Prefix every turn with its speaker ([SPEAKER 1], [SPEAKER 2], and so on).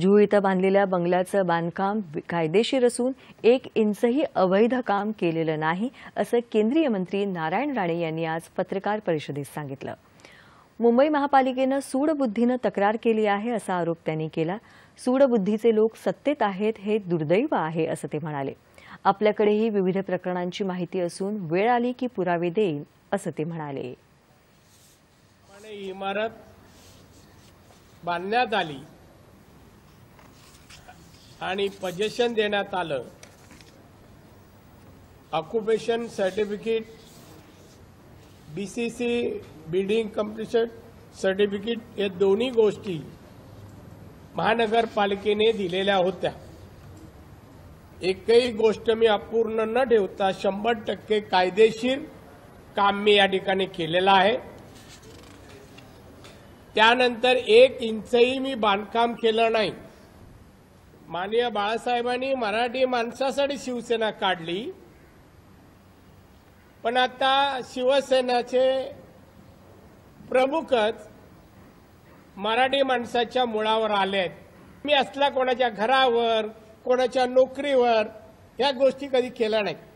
[SPEAKER 1] जुहू इथं बांधलेल्या बंगल्याचं बांधकाम कायदेशीर असून एक इंचही अवैध काम केलेलं नाही असं केंद्रीय मंत्री नारायण राणे यांनी आज पत्रकार परिषदेत सांगितलं मुंबई महापालिकेनं सूडबुद्धीनं तक्रार केली आहे असा आरोप त्यांनी केला सूडबुद्धीचे लोक सत्तेत आहेत हे दुर्दैव आहे असं ते म्हणाले आपल्याकडेही विविध प्रकरणांची माहिती असून वेळ आली की पुरावे देईल असं ते म्हणाले
[SPEAKER 2] इमारत बांधण्यात आली आणि पजेशन देण्यात आलं occupation certificate BCC C C building completion certificate हे दोन्ही गोष्टी महानगरपालिकेने दिलेल्या होत्या एकही गोष्ट मी अपूर्ण न ठेवता शंभर टक्के कायदेशीर काम मी या ठिकाणी केलेलं आहे त्यानंतर एक इंचही मी बांधकाम केलं नाही माननीय बाळासाहेबांनी मराठी माणसासाठी शिवसेना काढली पण आता शिवसेनेचे प्रमुखच मराठी माणसाच्या मुळावर आलेत मी असला कोणाच्या घरावर कोणाच्या नोकरीवर ह्या गोष्टी कधी केल्या नाही